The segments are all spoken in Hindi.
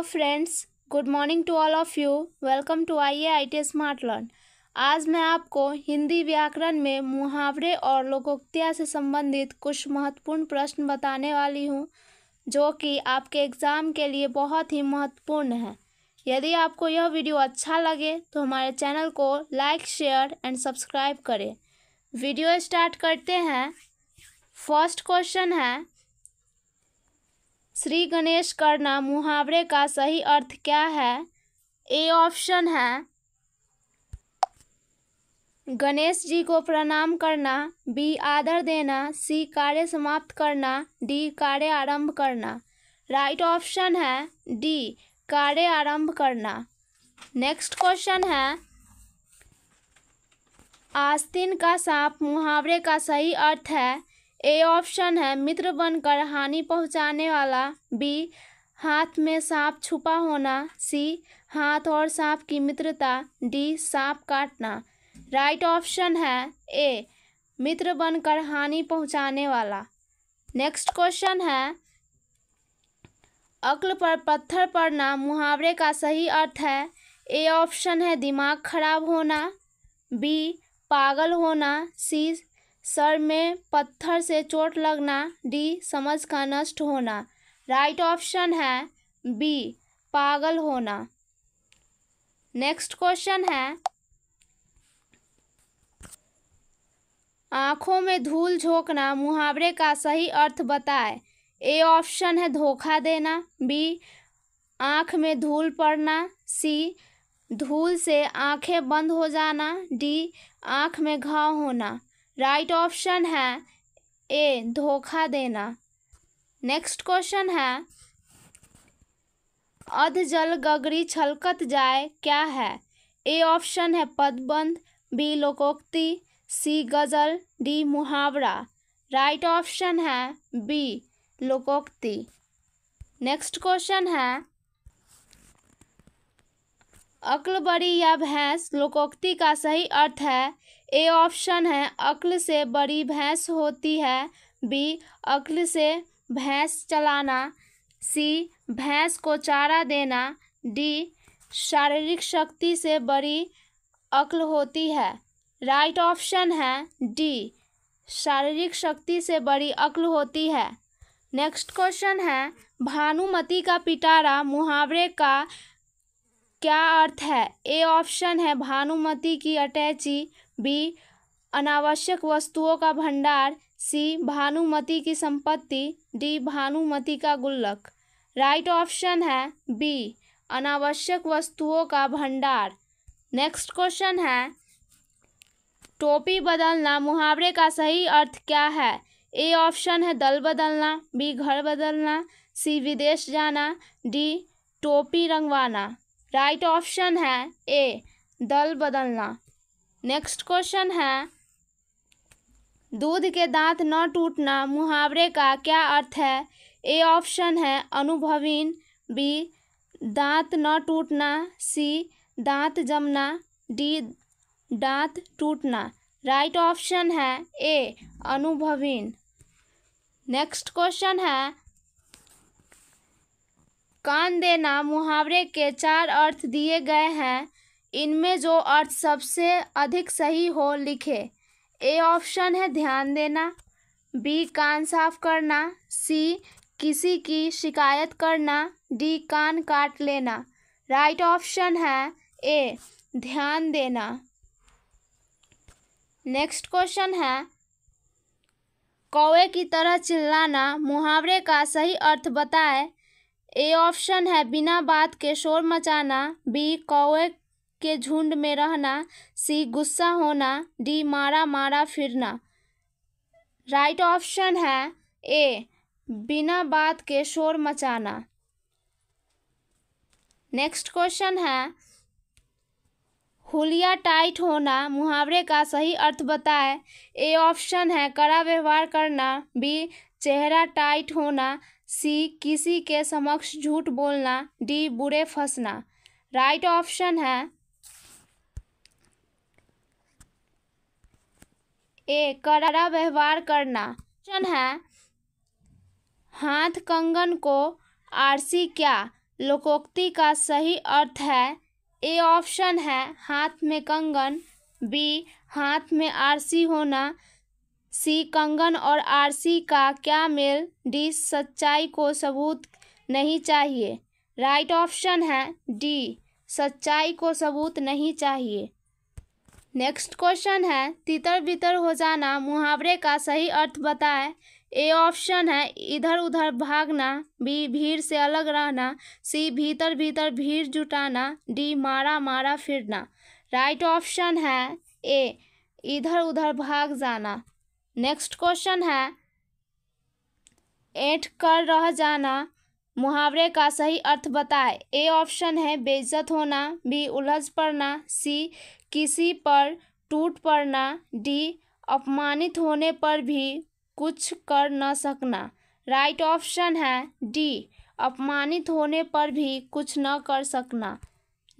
hello friends good morning to all of you welcome to I A I T smart learn आज मैं आपको हिंदी व्याकरण में मुहावरे और लोकोक्तिया से संबंधित कुछ महत्वपूर्ण प्रश्न बताने वाली हूँ जो कि आपके एग्ज़ाम के लिए बहुत ही महत्वपूर्ण है यदि आपको यह वीडियो अच्छा लगे तो हमारे चैनल को लाइक शेयर एंड सब्सक्राइब करें वीडियो स्टार्ट करते हैं फर्स्ट क्वेश्चन है श्री गणेश करना मुहावरे का सही अर्थ क्या है ए ऑप्शन है गणेश जी को प्रणाम करना बी आदर देना सी कार्य समाप्त करना डी कार्य आरंभ करना राइट ऑप्शन है डी कार्य आरंभ करना नेक्स्ट क्वेश्चन है आस्तीन का सांप मुहावरे का सही अर्थ है ए ऑप्शन है मित्र बनकर हानि पहुंचाने वाला बी हाथ में सांप छुपा होना सी हाथ और सांप की मित्रता डी सांप काटना राइट ऑप्शन है ए मित्र बनकर हानि पहुंचाने वाला नेक्स्ट क्वेश्चन है अक्ल पर पत्थर पड़ना मुहावरे का सही अर्थ है ए ऑप्शन है दिमाग खराब होना बी पागल होना सी सर में पत्थर से चोट लगना डी समझ का नष्ट होना राइट ऑप्शन है बी पागल होना नेक्स्ट क्वेश्चन है आंखों में धूल झोंकना मुहावरे का सही अर्थ बताए ए ऑप्शन है धोखा देना बी आंख में धूल पड़ना सी धूल से आंखें बंद हो जाना डी आंख में घाव होना राइट ऑप्शन है ए धोखा देना नेक्स्ट क्वेश्चन है अध जल गगरी छलकत जाए क्या है ए ऑप्शन है पदबंध बी लोकोक्ति सी गज़ल डी मुहावरा राइट ऑप्शन है बी लोकोक्ति नेक्स्ट क्वेश्चन है अक्लबरी या भैंस लोकोक्ति का सही अर्थ है ए ऑप्शन है अक्ल से बड़ी भैंस होती है बी अक्ल से भैंस चलाना सी भैंस को चारा देना डी शारीरिक शक्ति से बड़ी अक्ल होती है राइट right ऑप्शन है डी शारीरिक शक्ति से बड़ी अक्ल होती है नेक्स्ट क्वेश्चन है भानुमति का पिटारा मुहावरे का क्या अर्थ है ए ऑप्शन है भानुमति की अटैची बी अनावश्यक वस्तुओं का भंडार सी भानुमति की संपत्ति डी भानुमति का गुल्लक राइट ऑप्शन है बी अनावश्यक वस्तुओं का भंडार नेक्स्ट क्वेश्चन है टोपी बदलना मुहावरे का सही अर्थ क्या है ए ऑप्शन है दल बदलना बी घर बदलना सी विदेश जाना डी टोपी रंगवाना राइट ऑप्शन है ए दल बदलना नेक्स्ट क्वेश्चन है दूध के दांत न टूटना मुहावरे का क्या अर्थ है ए ऑप्शन है अनुभवीन बी दांत न टूटना सी दांत जमना डी दांत टूटना राइट right ऑप्शन है ए अनुभवीन नेक्स्ट क्वेश्चन है कान देना मुहावरे के चार अर्थ दिए गए हैं इनमें जो अर्थ सबसे अधिक सही हो लिखे ए ऑप्शन है ध्यान देना बी कान साफ करना सी किसी की शिकायत करना डी कान काट लेना राइट ऑप्शन है ए ध्यान देना नेक्स्ट क्वेश्चन है कौवे की तरह चिल्लाना मुहावरे का सही अर्थ बताए ए ऑप्शन है बिना बात के शोर मचाना बी कौवे के झुंड में रहना सी गुस्सा होना डी मारा मारा फिरना राइट ऑप्शन है ए बिना बात के शोर मचाना नेक्स्ट क्वेश्चन है हुलिया टाइट होना मुहावरे का सही अर्थ बताए ए ऑप्शन है कड़ा व्यवहार करना बी चेहरा टाइट होना सी किसी के समक्ष झूठ बोलना डी बुरे फंसना राइट ऑप्शन है ए कड़ा व्यवहार करना क्वेश्चन है हाथ कंगन को आरसी क्या लोकोक्ति का सही अर्थ है ए ऑप्शन है हाथ में कंगन बी हाथ में आरसी होना सी कंगन और आरसी का क्या मेल डी सच्चाई को सबूत नहीं चाहिए राइट ऑप्शन है डी सच्चाई को सबूत नहीं चाहिए नेक्स्ट क्वेश्चन है तितर बितर हो जाना मुहावरे का सही अर्थ बताएं ए ऑप्शन है इधर उधर भागना बी भीड़ से अलग रहना सी भीतर भीतर भीड़ जुटाना डी मारा मारा फिरना राइट ऑप्शन है ए इधर उधर भाग जाना नेक्स्ट क्वेश्चन है एट कर रह जाना मुहावरे का सही अर्थ बताएं ए ऑप्शन है बेइज्जत होना बी उलझ पड़ना सी किसी पर टूट पड़ना डी अपमानित होने पर भी कुछ कर न सकना राइट ऑप्शन है डी अपमानित होने पर भी कुछ न कर सकना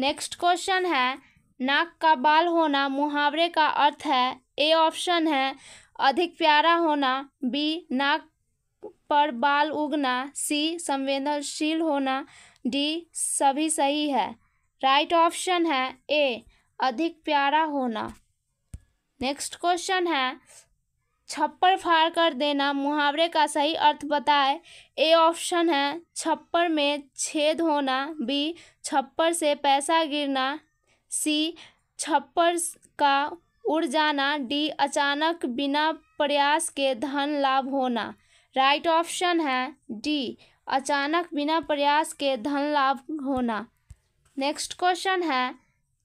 नेक्स्ट क्वेश्चन है नाक का बाल होना मुहावरे का अर्थ है ए ऑप्शन है अधिक प्यारा होना बी नाक पर बाल उगना सी संवेदनशील होना डी सभी सही है राइट right ऑप्शन है ए अधिक प्यारा होना नेक्स्ट क्वेश्चन है छप्पर फाड़ कर देना मुहावरे का सही अर्थ बताए ए ऑप्शन है छप्पर में छेद होना बी छप्पर से पैसा गिरना सी छप्पर का उड़ जाना डी अचानक बिना प्रयास के धन लाभ होना राइट ऑप्शन है डी अचानक बिना प्रयास के धन लाभ होना नेक्स्ट क्वेश्चन है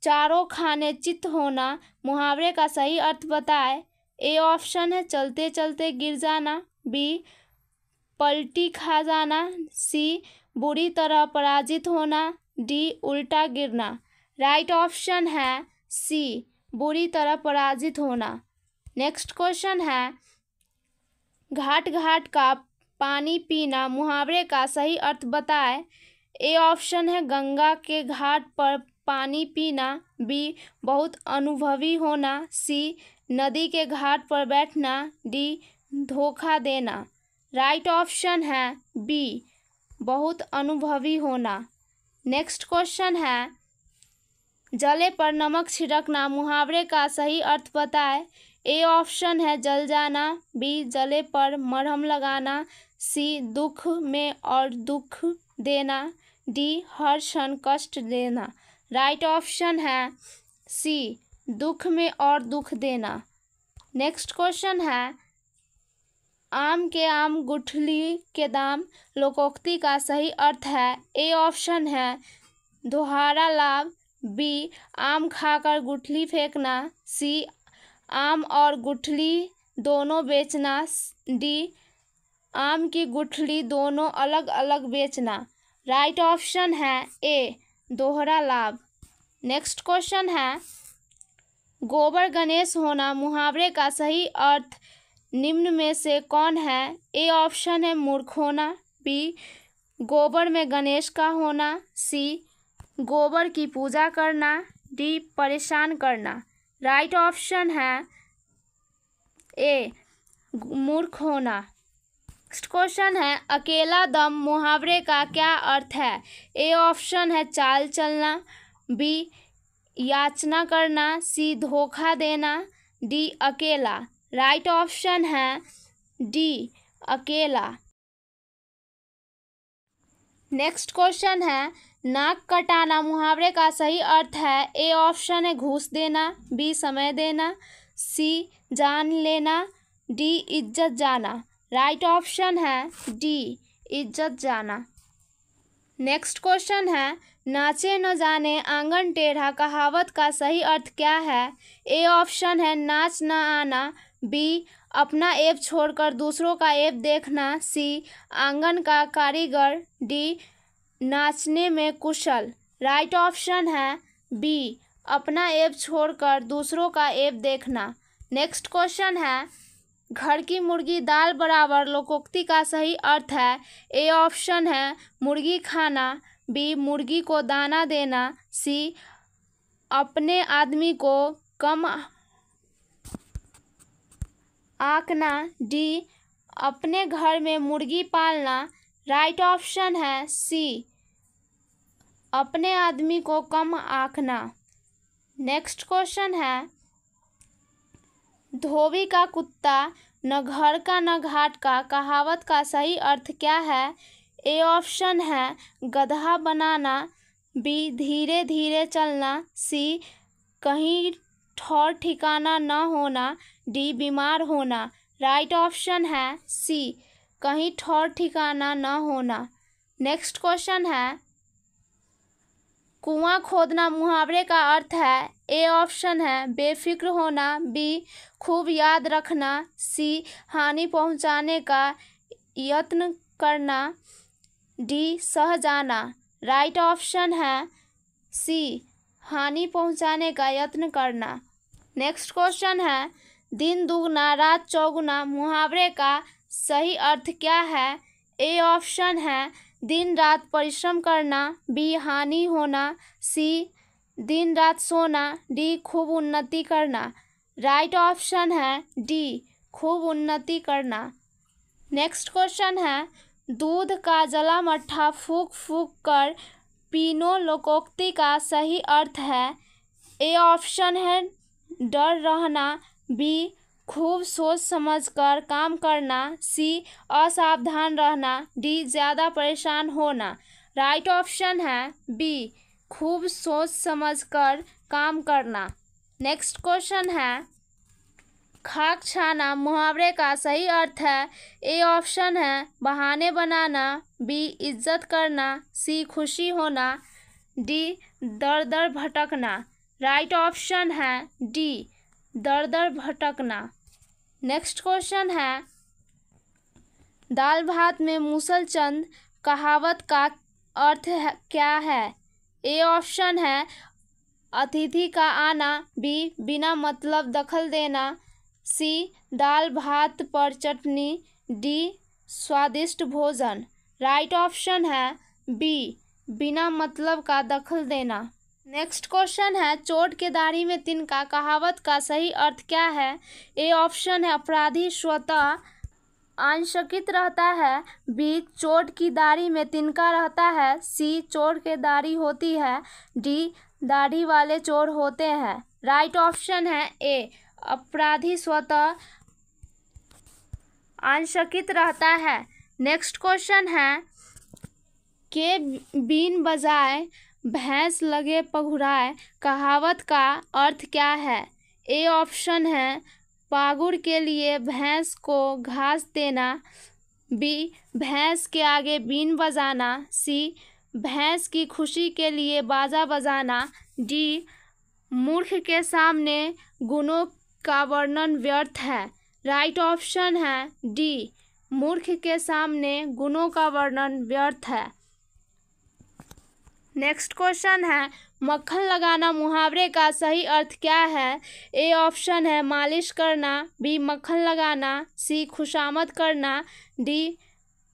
चारों खाने चित होना मुहावरे का सही अर्थ बताए ए ऑप्शन है चलते चलते गिर जाना बी पलटी खा जाना सी बुरी तरह पराजित होना डी उल्टा गिरना राइट ऑप्शन है सी बुरी तरह पराजित होना नेक्स्ट क्वेश्चन है घाट घाट का पानी पीना मुहावरे का सही अर्थ बताए ए ऑप्शन है गंगा के घाट पर पानी पीना बी बहुत अनुभवी होना सी नदी के घाट पर बैठना डी धोखा देना राइट ऑप्शन है बी बहुत अनुभवी होना नेक्स्ट क्वेश्चन है जले पर नमक छिड़कना मुहावरे का सही अर्थ बताए ए ऑप्शन है जल जाना बी जले पर मरहम लगाना सी दुख में और दुख देना डी हर क्षण कष्ट देना राइट right ऑप्शन है सी दुख में और दुख देना नेक्स्ट क्वेश्चन है आम के आम गुठली के दाम लोकोक्ति का सही अर्थ है ए ऑप्शन है दोहारा लाभ बी आम खाकर गुठली फेंकना सी आम और गुठली दोनों बेचना डी आम की गुठली दोनों अलग अलग बेचना राइट right ऑप्शन है ए दोहरा लाभ नेक्स्ट क्वेश्चन है गोबर गणेश होना मुहावरे का सही अर्थ निम्न में से कौन है ए ऑप्शन है मूर्ख होना बी गोबर में गणेश का होना सी गोबर की पूजा करना डी परेशान करना राइट ऑप्शन है ए मूर्ख होना नेक्स्ट क्वेश्चन है अकेला दम मुहावरे का क्या अर्थ है ए ऑप्शन है चाल चलना बी याचना करना सी धोखा देना डी अकेला राइट ऑप्शन है डी अकेला नेक्स्ट क्वेश्चन है नाक कटाना मुहावरे का सही अर्थ है ए ऑप्शन है घूस देना बी समय देना सी जान लेना डी इज्जत जाना राइट right ऑप्शन है डी इज्जत जाना नेक्स्ट क्वेश्चन है नाचे न जाने आंगन टेढ़ा कहावत का सही अर्थ क्या है ए ऑप्शन है नाच न आना बी अपना ऐप छोड़कर दूसरों का ऐप देखना सी आंगन का कारीगर डी नाचने में कुशल राइट ऑप्शन है बी अपना ऐप छोड़कर दूसरों का ऐप देखना नेक्स्ट क्वेश्चन है घर की मुर्गी दाल बराबर लोकोक्ति का सही अर्थ है ए ऑप्शन है मुर्गी खाना बी मुर्गी को दाना देना सी अपने आदमी को कम आंकना डी अपने घर में मुर्गी पालना राइट ऑप्शन है सी अपने आदमी को कम आंखना नेक्स्ट क्वेश्चन है धोबी का कुत्ता न घर का न घाट का कहावत का सही अर्थ क्या है ए ऑप्शन है गधा बनाना बी धीरे धीरे चलना सी कहीं ठौर ठिकाना न होना डी बीमार होना राइट ऑप्शन है सी कहीं ठौर ठिकाना न होना नेक्स्ट क्वेश्चन है कुआं खोदना मुहावरे का अर्थ है ए ऑप्शन है बेफिक्र होना बी खूब याद रखना सी हानि पहुंचाने का यत्न करना डी सह जाना राइट ऑप्शन है सी हानि पहुंचाने का यत्न करना नेक्स्ट क्वेश्चन है दिन दुगना रात चौगुना मुहावरे का सही अर्थ क्या है ए ऑप्शन है दिन रात परिश्रम करना बी हानि होना सी दिन रात सोना डी खूब उन्नति करना राइट ऑप्शन है डी खूब उन्नति करना नेक्स्ट क्वेश्चन है दूध का जला मट्ठा फूक फूक कर पीनो लोकोक्ति का सही अर्थ है ए ऑप्शन है डर रहना बी खूब सोच समझ कर काम करना सी असावधान रहना डी ज़्यादा परेशान होना राइट ऑप्शन है बी खूब सोच समझ कर काम करना नेक्स्ट क्वेश्चन है खाक छाना मुहावरे का सही अर्थ है ए ऑप्शन है बहाने बनाना बी इज्जत करना सी खुशी होना डी दर दर भटकना राइट ऑप्शन है डी दर दर भटकना नेक्स्ट क्वेश्चन है दाल भात में मूसल चंद कहावत का अर्थ है, क्या है ए ऑप्शन है अतिथि का आना बी बिना मतलब दखल देना सी दाल भात पर चटनी डी स्वादिष्ट भोजन राइट ऑप्शन है बी बिना मतलब का दखल देना नेक्स्ट क्वेश्चन है चोट के दाढ़ी में तिनका कहावत का सही अर्थ क्या है ए ऑप्शन है अपराधी स्वतः आंशकित रहता है बी चोट की दाढ़ी में तिनका रहता है सी चोट के दाढ़ी होती है डी दाढ़ी वाले चोर होते हैं राइट ऑप्शन है ए अपराधी स्वतः आंशकित रहता है नेक्स्ट क्वेश्चन है के बीन बजाय भैंस लगे पघुराए कहावत का अर्थ क्या है ए ऑप्शन है पागुर के लिए भैंस को घास देना बी भैंस के आगे बीन बजाना सी भैंस की खुशी के लिए बाजा बजाना डी मूर्ख के सामने गुणों का वर्णन व्यर्थ है राइट ऑप्शन है डी मूर्ख के सामने गुणों का वर्णन व्यर्थ है नेक्स्ट क्वेश्चन है मक्खन लगाना मुहावरे का सही अर्थ क्या है ए ऑप्शन है मालिश करना बी मक्खन लगाना सी खुशामद करना डी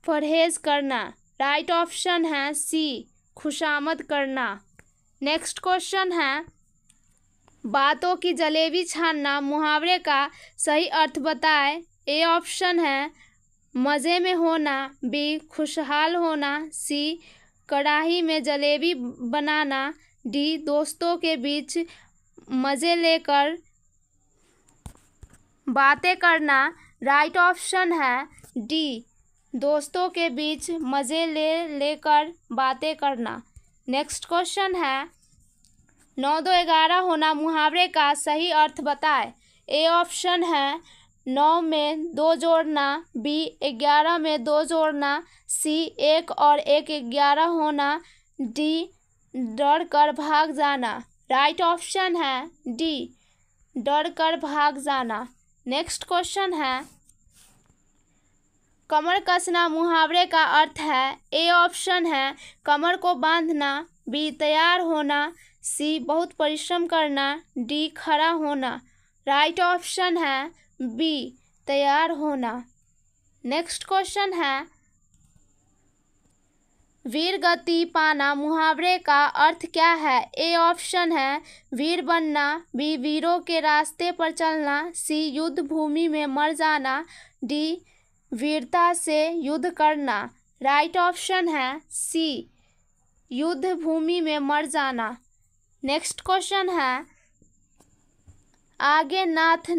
परहेज करना राइट ऑप्शन है सी खुशामद करना नेक्स्ट क्वेश्चन है बातों की जलेबी छानना मुहावरे का सही अर्थ बताएं ए ऑप्शन है मज़े में होना बी खुशहाल होना सी कढ़ाही में जलेबी बनाना डी दोस्तों के बीच मज़े लेकर बातें करना राइट ऑप्शन है डी दोस्तों के बीच मज़े ले लेकर बातें करना नेक्स्ट क्वेश्चन है नौ दो ग्यारह होना मुहावरे का सही अर्थ बताए ए ऑप्शन है नौ में दो जोड़ना बी ग्यारह में दो जोड़ना सी एक और एक ग्यारह होना डी डर कर भाग जाना राइट ऑप्शन है डी डर कर भाग जाना नेक्स्ट क्वेश्चन है कमर कसना मुहावरे का अर्थ है ए ऑप्शन है कमर को बांधना बी तैयार होना सी बहुत परिश्रम करना डी खड़ा होना राइट ऑप्शन है बी तैयार होना नेक्स्ट क्वेश्चन है वीर गति पाना मुहावरे का अर्थ क्या है ए ऑप्शन है वीर बनना बी वीरों के रास्ते पर चलना सी युद्ध भूमि में मर जाना डी वीरता से युद्ध करना राइट right ऑप्शन है सी युद्ध भूमि में मर जाना नेक्स्ट क्वेश्चन है आगे नाथ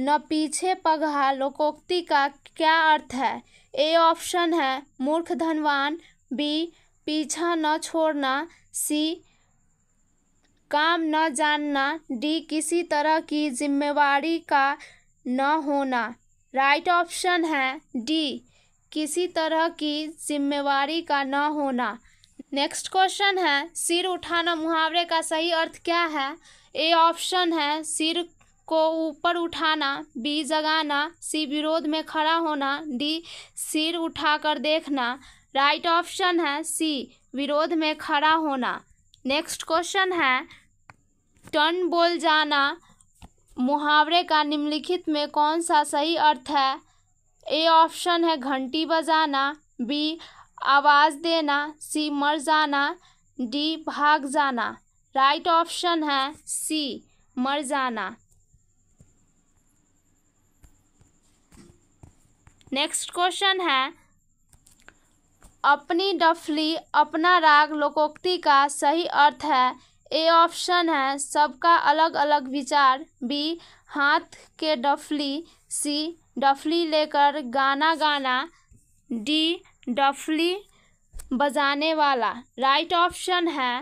न पीछे पगहा लोकोक्ति का क्या अर्थ है ए ऑप्शन है मूर्ख धनवान बी पीछा न छोड़ना सी काम न जानना डी किसी तरह की जिम्मेवारी का न होना राइट right ऑप्शन है डी किसी तरह की जिम्मेवारी का न होना नेक्स्ट क्वेश्चन है सिर उठाना मुहावरे का सही अर्थ क्या है ए ऑप्शन है सिर को ऊपर उठाना बी जगाना सी विरोध में खड़ा होना डी सिर उठाकर देखना राइट ऑप्शन है सी विरोध में खड़ा होना नेक्स्ट क्वेश्चन है टर्न बोल जाना मुहावरे का निम्नलिखित में कौन सा सही अर्थ है ए ऑप्शन है घंटी बजाना बी आवाज़ देना सी मर जाना डी भाग जाना राइट ऑप्शन है सी मर जाना नेक्स्ट क्वेश्चन है अपनी डफली अपना राग लोकोक्ति का सही अर्थ है ए ऑप्शन है सबका अलग अलग विचार बी हाथ के डफली सी डफली लेकर गाना गाना डी डफली बजाने वाला राइट right ऑप्शन है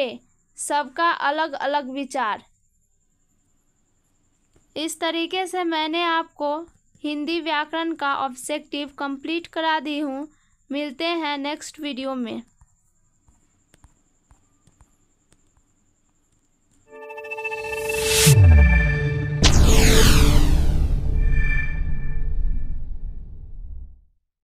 ए सबका अलग अलग विचार इस तरीके से मैंने आपको हिंदी व्याकरण का ऑब्जेक्टिव कंप्लीट करा दी हूँ मिलते हैं नेक्स्ट वीडियो में